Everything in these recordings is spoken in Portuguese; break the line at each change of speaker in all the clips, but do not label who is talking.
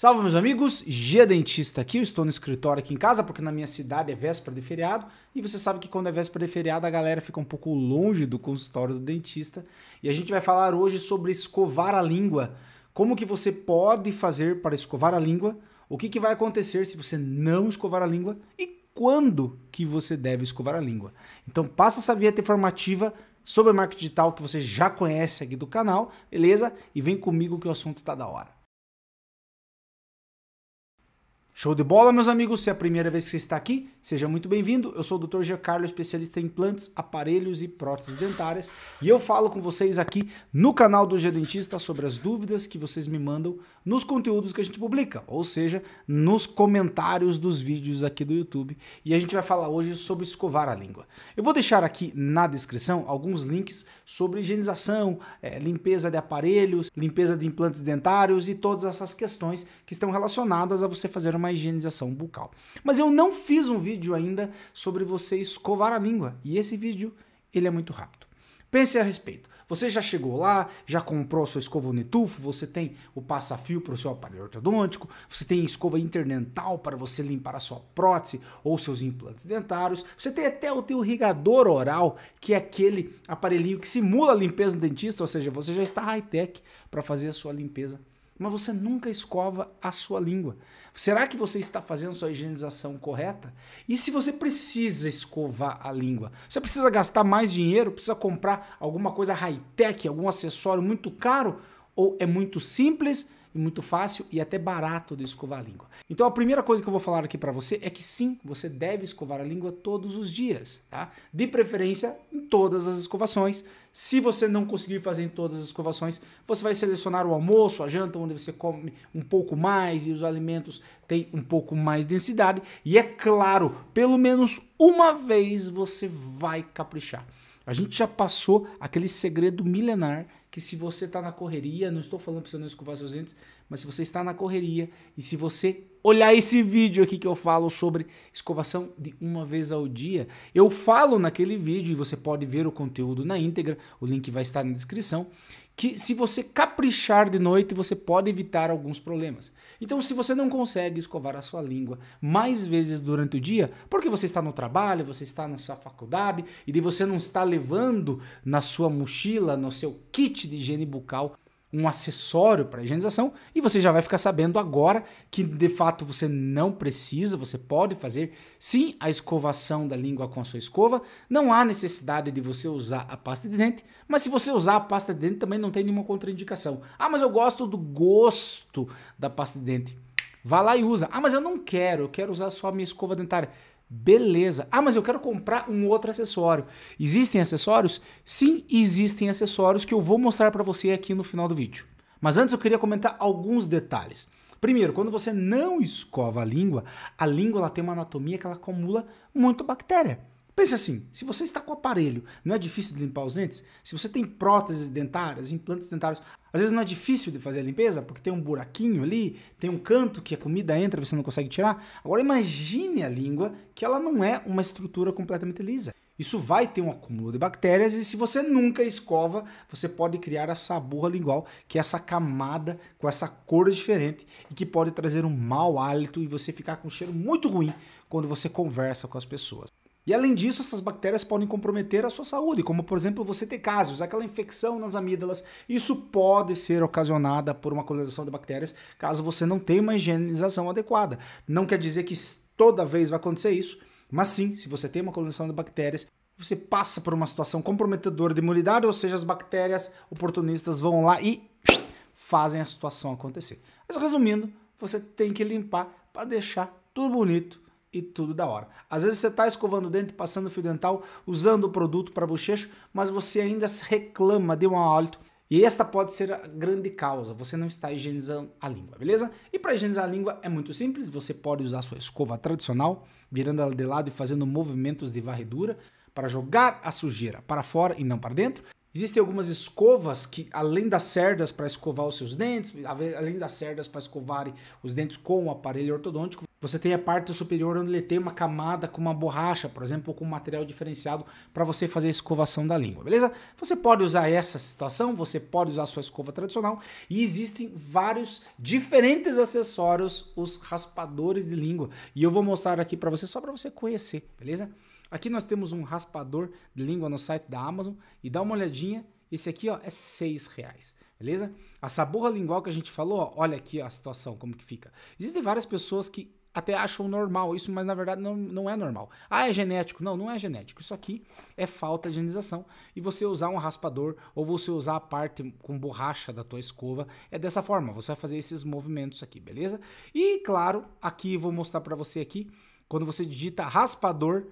Salve, meus amigos! Gia Dentista aqui. Eu estou no escritório aqui em casa, porque na minha cidade é véspera de feriado. E você sabe que quando é véspera de feriado, a galera fica um pouco longe do consultório do dentista. E a gente vai falar hoje sobre escovar a língua. Como que você pode fazer para escovar a língua? O que, que vai acontecer se você não escovar a língua? E quando que você deve escovar a língua? Então passa essa vinheta informativa sobre marketing digital que você já conhece aqui do canal, beleza? E vem comigo que o assunto tá da hora. Show de bola, meus amigos! Se é a primeira vez que você está aqui, seja muito bem-vindo. Eu sou o Dr. Carlos, especialista em implantes, aparelhos e próteses dentárias, e eu falo com vocês aqui no canal do G Dentista sobre as dúvidas que vocês me mandam nos conteúdos que a gente publica, ou seja, nos comentários dos vídeos aqui do YouTube. E a gente vai falar hoje sobre escovar a língua. Eu vou deixar aqui na descrição alguns links sobre higienização, é, limpeza de aparelhos, limpeza de implantes dentários e todas essas questões que estão relacionadas a você fazer uma uma higienização bucal. Mas eu não fiz um vídeo ainda sobre você escovar a língua e esse vídeo ele é muito rápido. Pense a respeito. Você já chegou lá, já comprou sua escova Netufo, você tem o passafio para o seu aparelho ortodôntico, você tem escova interdental para você limpar a sua prótese ou seus implantes dentários, você tem até o teu irrigador oral, que é aquele aparelhinho que simula a limpeza do dentista, ou seja, você já está high-tech para fazer a sua limpeza mas você nunca escova a sua língua. Será que você está fazendo sua higienização correta? E se você precisa escovar a língua? Você precisa gastar mais dinheiro? Precisa comprar alguma coisa high-tech, algum acessório muito caro? Ou é muito simples e muito fácil e até barato de escovar a língua. Então a primeira coisa que eu vou falar aqui para você é que sim, você deve escovar a língua todos os dias, tá? De preferência em todas as escovações. Se você não conseguir fazer em todas as escovações, você vai selecionar o almoço, a janta, onde você come um pouco mais e os alimentos têm um pouco mais densidade. E é claro, pelo menos uma vez você vai caprichar. A gente já passou aquele segredo milenar que se você está na correria, não estou falando para você não escovar seus dentes, mas se você está na correria e se você olhar esse vídeo aqui que eu falo sobre escovação de uma vez ao dia, eu falo naquele vídeo e você pode ver o conteúdo na íntegra, o link vai estar na descrição, que se você caprichar de noite, você pode evitar alguns problemas. Então, se você não consegue escovar a sua língua mais vezes durante o dia, porque você está no trabalho, você está na sua faculdade, e de você não está levando na sua mochila, no seu kit de higiene bucal, um acessório para higienização e você já vai ficar sabendo agora que de fato você não precisa, você pode fazer sim a escovação da língua com a sua escova, não há necessidade de você usar a pasta de dente, mas se você usar a pasta de dente também não tem nenhuma contraindicação. Ah, mas eu gosto do gosto da pasta de dente. Vá lá e usa. Ah, mas eu não quero, eu quero usar só a minha escova dentária. Beleza. Ah, mas eu quero comprar um outro acessório. Existem acessórios? Sim, existem acessórios que eu vou mostrar para você aqui no final do vídeo. Mas antes eu queria comentar alguns detalhes. Primeiro, quando você não escova a língua, a língua ela tem uma anatomia que ela acumula muita bactéria. Pense assim, se você está com aparelho, não é difícil de limpar os dentes? Se você tem próteses dentárias, implantes dentários, às vezes não é difícil de fazer a limpeza, porque tem um buraquinho ali, tem um canto que a comida entra e você não consegue tirar. Agora imagine a língua que ela não é uma estrutura completamente lisa. Isso vai ter um acúmulo de bactérias e se você nunca escova, você pode criar essa burra lingual, que é essa camada com essa cor diferente e que pode trazer um mau hálito e você ficar com um cheiro muito ruim quando você conversa com as pessoas. E além disso, essas bactérias podem comprometer a sua saúde, como por exemplo você ter casos, aquela infecção nas amígdalas. Isso pode ser ocasionada por uma colonização de bactérias, caso você não tenha uma higienização adequada. Não quer dizer que toda vez vai acontecer isso, mas sim, se você tem uma colonização de bactérias, você passa por uma situação comprometedora de imunidade, ou seja, as bactérias oportunistas vão lá e fazem a situação acontecer. Mas resumindo, você tem que limpar para deixar tudo bonito e tudo da hora. Às vezes você está escovando o dente, passando fio dental, usando o produto para bochecho, mas você ainda se reclama de um hálito. E esta pode ser a grande causa, você não está higienizando a língua, beleza? E para higienizar a língua é muito simples, você pode usar sua escova tradicional, virando ela de lado e fazendo movimentos de varredura para jogar a sujeira para fora e não para dentro. Existem algumas escovas que, além das cerdas para escovar os seus dentes, além das cerdas para escovar os dentes com o aparelho ortodôntico, você tem a parte superior onde ele tem uma camada com uma borracha, por exemplo, ou com um material diferenciado para você fazer a escovação da língua, beleza? Você pode usar essa situação, você pode usar a sua escova tradicional e existem vários diferentes acessórios, os raspadores de língua. E eu vou mostrar aqui para você só para você conhecer, beleza? Aqui nós temos um raspador de língua no site da Amazon e dá uma olhadinha, esse aqui ó, é seis reais beleza? A borra lingual que a gente falou, ó, olha aqui a situação como que fica. Existem várias pessoas que até acham normal isso, mas na verdade não, não é normal. Ah, é genético. Não, não é genético. Isso aqui é falta de higienização. E você usar um raspador ou você usar a parte com borracha da tua escova é dessa forma. Você vai fazer esses movimentos aqui, beleza? E claro, aqui vou mostrar para você aqui, quando você digita raspador,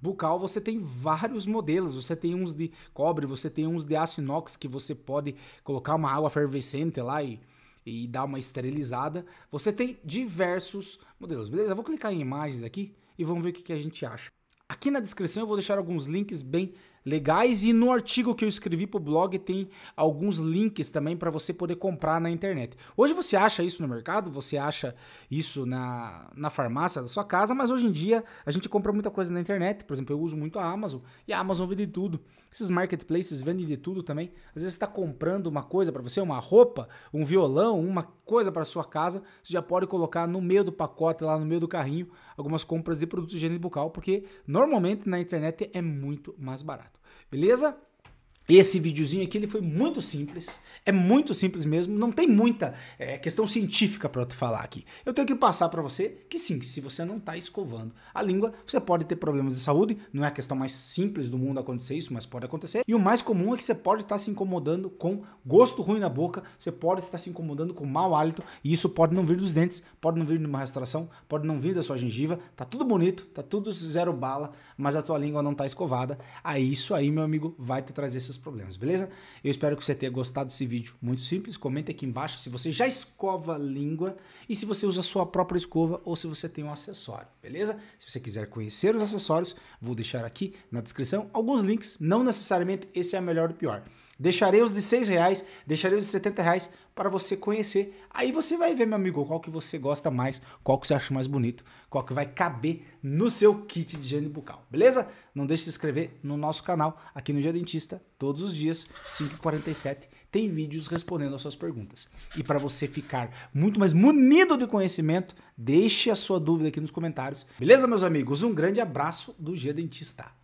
bucal, você tem vários modelos. Você tem uns de cobre, você tem uns de aço inox que você pode colocar uma água fervescente lá e e dar uma esterilizada, você tem diversos modelos, beleza? Eu vou clicar em imagens aqui e vamos ver o que, que a gente acha. Aqui na descrição eu vou deixar alguns links bem legais e no artigo que eu escrevi para o blog tem alguns links também para você poder comprar na internet. Hoje você acha isso no mercado, você acha isso na, na farmácia da sua casa, mas hoje em dia a gente compra muita coisa na internet. Por exemplo, eu uso muito a Amazon e a Amazon vende tudo. Esses marketplaces vendem de tudo também. Às vezes você está comprando uma coisa para você, uma roupa, um violão, uma coisa para sua casa, você já pode colocar no meio do pacote, lá no meio do carrinho, algumas compras de produtos de higiene bucal, porque normalmente na internet é muito mais barato. Beleza? Esse videozinho aqui ele foi muito simples, é muito simples mesmo, não tem muita é, questão científica para eu te falar aqui. Eu tenho que passar para você que sim, se você não está escovando a língua, você pode ter problemas de saúde, não é a questão mais simples do mundo acontecer isso, mas pode acontecer. E o mais comum é que você pode estar tá se incomodando com gosto ruim na boca, você pode estar se incomodando com mau hálito, e isso pode não vir dos dentes, pode não vir de uma restauração, pode não vir da sua gengiva, tá tudo bonito, tá tudo zero bala, mas a tua língua não está escovada. Aí isso aí, meu amigo, vai te trazer esses esses problemas, beleza? Eu espero que você tenha gostado desse vídeo muito simples. Comente aqui embaixo se você já escova a língua e se você usa a sua própria escova ou se você tem um acessório, beleza? Se você quiser conhecer os acessórios, vou deixar aqui na descrição alguns links, não necessariamente esse é melhor ou pior. Deixarei os de 6 reais, deixarei os de 70 reais para você conhecer. Aí você vai ver, meu amigo, qual que você gosta mais, qual que você acha mais bonito, qual que vai caber no seu kit de higiene bucal, beleza? Não deixe de se inscrever no nosso canal aqui no Dia Dentista, todos os dias, 5h47 tem vídeos respondendo as suas perguntas. E para você ficar muito mais munido de conhecimento, deixe a sua dúvida aqui nos comentários. Beleza, meus amigos? Um grande abraço do G Dentista.